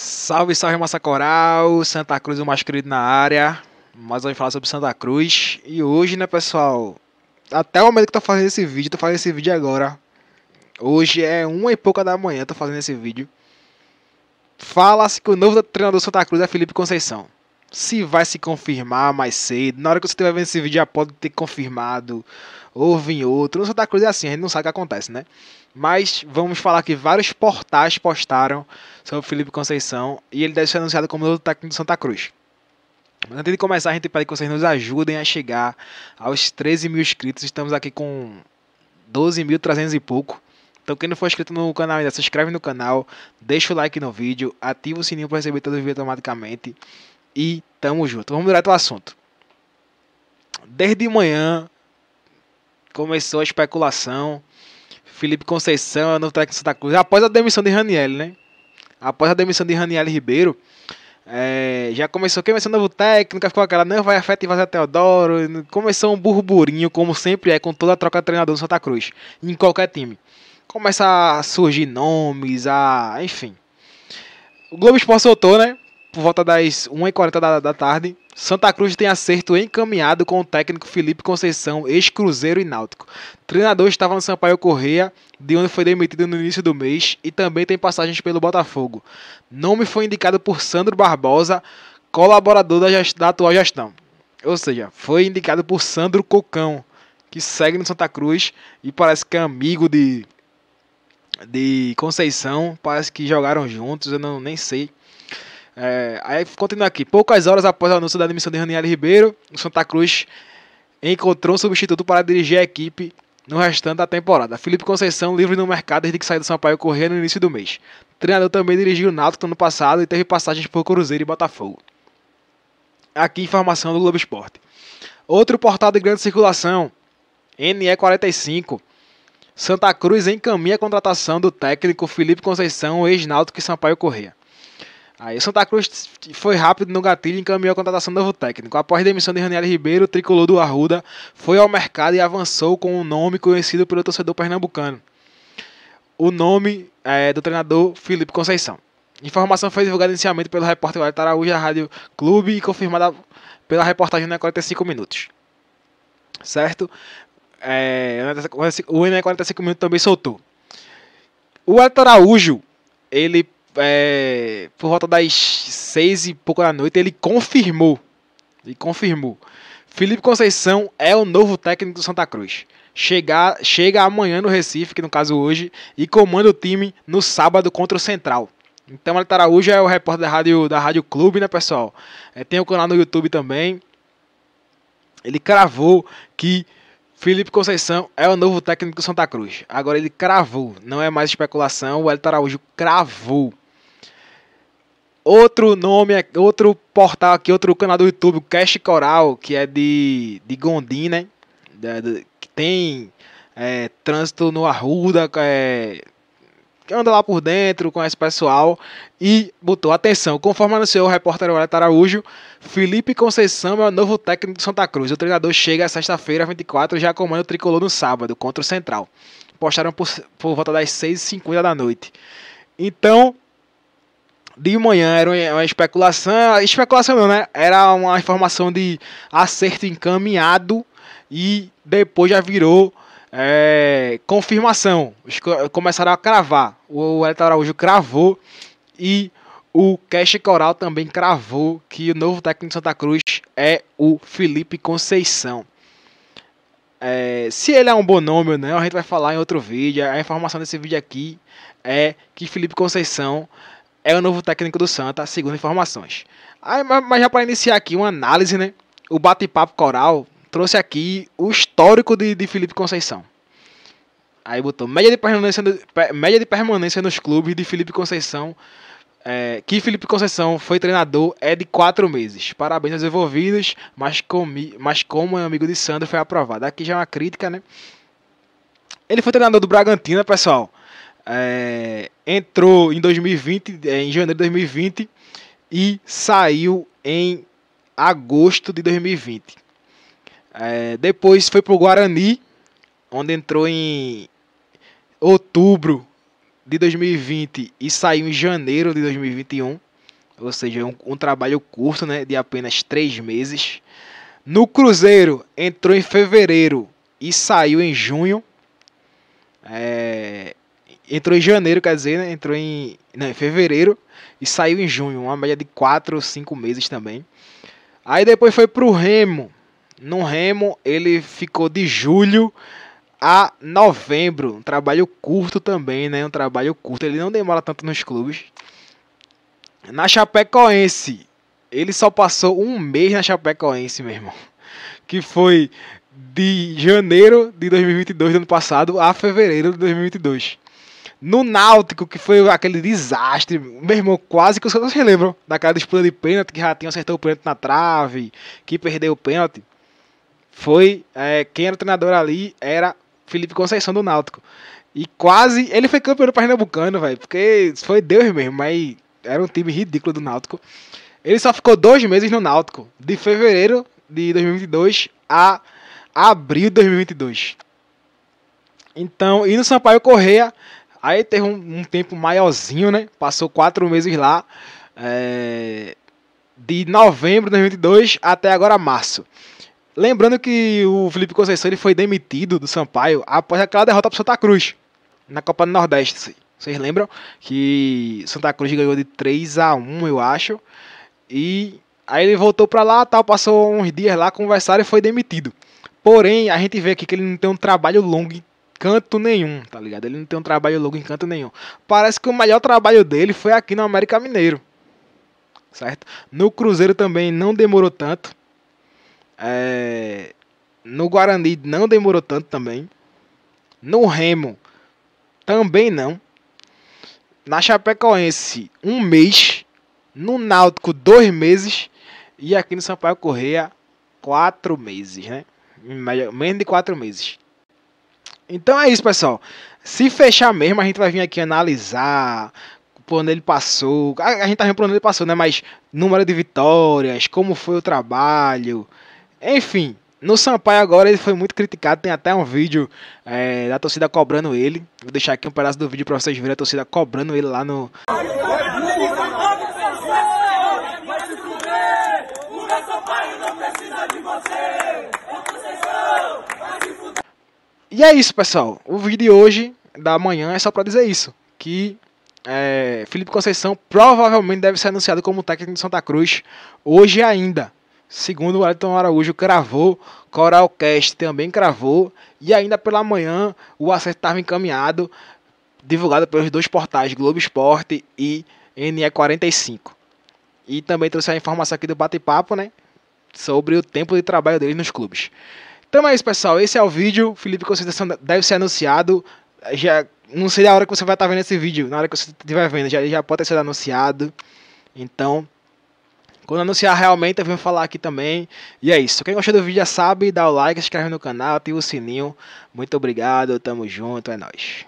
Salve, salve massa coral, Santa Cruz, o mais querido na área. Mais vamos falar sobre Santa Cruz. E hoje, né, pessoal? Até o momento que eu tô fazendo esse vídeo, tô fazendo esse vídeo agora. Hoje é uma e pouca da manhã, tô fazendo esse vídeo. Fala-se que o novo treinador do Santa Cruz é Felipe Conceição se vai se confirmar mais cedo. Na hora que você estiver vendo esse vídeo, já pode ter confirmado. Houve em outro. No Santa Cruz é assim, a gente não sabe o que acontece, né? Mas vamos falar que vários portais postaram sobre o Felipe Conceição e ele deve ser anunciado como novo técnico do Santa Cruz. Mas antes de começar, a gente pede que vocês nos ajudem a chegar aos 13 mil inscritos. Estamos aqui com 12.300 e pouco. Então quem não for inscrito no canal ainda, se inscreve no canal, deixa o like no vídeo, ativa o sininho para receber todos os vídeos automaticamente e tamo junto. Vamos direto ao assunto. Desde manhã começou a especulação. Felipe Conceição é novo técnico de Santa Cruz. Após a demissão de Raniel, né? Após a demissão de Raniel Ribeiro, é, já começou quem vai ser novo técnico, ficou aquela, não vai afetar e vai Teodoro. Começou um burburinho, como sempre é, com toda a troca de treinador no Santa Cruz, em qualquer time. Começa a surgir nomes, a. enfim. O Globo Esporte soltou, né? por volta das 1h40 da, da tarde, Santa Cruz tem acerto encaminhado com o técnico Felipe Conceição, ex-Cruzeiro e Náutico. treinador estava no Sampaio Correia, de onde foi demitido no início do mês, e também tem passagens pelo Botafogo. Nome foi indicado por Sandro Barbosa, colaborador da, da atual gestão. Ou seja, foi indicado por Sandro Cocão, que segue no Santa Cruz e parece que é amigo de de Conceição, parece que jogaram juntos, eu não, nem sei é, aí continua aqui. Poucas horas após o anúncio da demissão de Raniel Ribeiro, o Santa Cruz encontrou um substituto para dirigir a equipe no restante da temporada. Felipe Conceição, livre no mercado desde que saiu do Sampaio Correia no início do mês. O treinador também dirigiu o Náutico no ano passado e teve passagens por Cruzeiro e Botafogo. Aqui informação do Globo Esporte. Outro portal de grande circulação, NE45. Santa Cruz encaminha a contratação do técnico Felipe Conceição, ex-náutico e Sampaio Correia. Aí o Santa Cruz foi rápido no gatilho e encaminhou a contratação do novo técnico. Após a demissão de Raniel Ribeiro, o tricolor do Arruda foi ao mercado e avançou com um nome conhecido pelo torcedor pernambucano. O nome é, do treinador Felipe Conceição. Informação foi divulgada inicialmente pelo repórter Walter Araújo da Rádio Clube e confirmada pela reportagem na 45 Minutos. Certo? É, o Enem 45 Minutos também soltou. O Walter Araújo, ele é, por volta das seis e pouco da noite, ele confirmou. Ele confirmou. Felipe Conceição é o novo técnico do Santa Cruz. Chega, chega amanhã no Recife, que no caso hoje, e comanda o time no sábado contra o Central. Então, Alito Araújo é o repórter da Rádio, da Rádio Clube, né, pessoal? É, tem o canal no YouTube também. Ele cravou que Felipe Conceição é o novo técnico do Santa Cruz. Agora ele cravou, não é mais especulação, o Elito Araújo cravou outro nome, outro portal aqui, outro canal do YouTube, Cash Coral, que é de, de Gondim, né? que tem é, trânsito no Arruda, é, que anda lá por dentro, conhece pessoal e botou atenção. Conforme anunciou o repórter Aurélio Araújo, Felipe Conceição é o novo técnico de Santa Cruz. O treinador chega sexta-feira, 24, e já comanda o tricolor no sábado contra o Central. Postaram por, por volta das 6h50 da noite. Então, de manhã era uma especulação, especulação não, né? Era uma informação de acerto encaminhado e depois já virou é, confirmação. Começaram a cravar. O Elton Araújo cravou e o Cash Coral também cravou que o novo técnico de Santa Cruz é o Felipe Conceição. É, se ele é um bom nome ou não, a gente vai falar em outro vídeo. A informação desse vídeo aqui é que Felipe Conceição é o novo técnico do Santa, segundo informações. Aí, mas já para iniciar aqui uma análise, né? O bate-papo coral trouxe aqui o histórico de, de Felipe Conceição. Aí botou média de permanência, média de permanência nos clubes de Felipe Conceição. É, que Felipe Conceição foi treinador é de quatro meses. Parabéns aos envolvidos, mas, comi, mas como é amigo de Sandro foi aprovado. Aqui já é uma crítica, né? Ele foi treinador do Bragantino, né, pessoal. É, entrou em 2020, é, em janeiro de 2020 e saiu em agosto de 2020. É, depois foi para o Guarani, onde entrou em outubro de 2020 e saiu em janeiro de 2021. Ou seja, é um, um trabalho curto, né, de apenas três meses. No Cruzeiro, entrou em fevereiro e saiu em junho. É, entrou em janeiro, quer dizer, né? entrou em, não, né, em fevereiro e saiu em junho, uma média de 4 ou 5 meses também. Aí depois foi pro Remo. No Remo ele ficou de julho a novembro, um trabalho curto também, né? Um trabalho curto, ele não demora tanto nos clubes. Na Chapecoense, ele só passou um mês na Chapecoense, meu irmão. Que foi de janeiro de 2022 do ano passado a fevereiro de 2022. No Náutico, que foi aquele desastre, meu irmão, quase que os caras relembram daquela disputa de pênalti, que já tinha acertou o pênalti na trave, que perdeu o pênalti. Foi, é, quem era o treinador ali era Felipe Conceição do Náutico. E quase, ele foi campeão do Pernambucano, velho, porque foi Deus mesmo, mas era um time ridículo do Náutico. Ele só ficou dois meses no Náutico, de fevereiro de 2022 a abril de 2022. Então, e no Sampaio Correia, Aí teve um, um tempo maiorzinho, né? Passou quatro meses lá. É, de novembro de 2022 até agora março. Lembrando que o Felipe Conceição ele foi demitido do Sampaio após aquela derrota para Santa Cruz na Copa do Nordeste. Vocês lembram que Santa Cruz ganhou de 3 a 1, eu acho. E aí ele voltou para lá, tal, passou uns dias lá, conversaram e foi demitido. Porém, a gente vê aqui que ele não tem um trabalho longo canto nenhum, tá ligado? Ele não tem um trabalho longo em canto nenhum. Parece que o melhor trabalho dele foi aqui no América Mineiro, certo? No Cruzeiro também não demorou tanto. É... No Guarani não demorou tanto também. No Remo também não. Na Chapecoense, um mês. No Náutico, dois meses. E aqui no Sampaio Correia, quatro meses, né? Menos de quatro meses. Então é isso, pessoal. Se fechar mesmo, a gente vai vir aqui analisar por onde ele passou. A, gente tá vendo por onde ele passou, né? Mas número de vitórias, como foi o trabalho. Enfim, no Sampaio agora ele foi muito criticado. Tem até um vídeo é, da torcida cobrando ele. Vou deixar aqui um pedaço do vídeo pra vocês verem a torcida cobrando ele lá no. E é isso, pessoal. O vídeo de hoje, da manhã, é só para dizer isso. Que é, Felipe Conceição provavelmente deve ser anunciado como técnico de Santa Cruz hoje ainda. Segundo o Wellington Araújo, cravou, Coralcast também cravou. E ainda pela manhã, o acerto estava encaminhado, divulgado pelos dois portais, Globo Esporte e NE45. E também trouxe a informação aqui do bate-papo, né? Sobre o tempo de trabalho dele nos clubes. Então é isso, pessoal. Esse é o vídeo. Felipe Conceição deve ser anunciado. Já não sei a hora que você vai estar tá vendo esse vídeo. Na hora que você estiver vendo, já, já pode ter sido anunciado. Então, quando anunciar realmente, eu venho falar aqui também. E é isso. Quem gostou do vídeo já sabe, dá o like, se inscreve no canal, ativa o sininho. Muito obrigado, tamo junto, é nóis.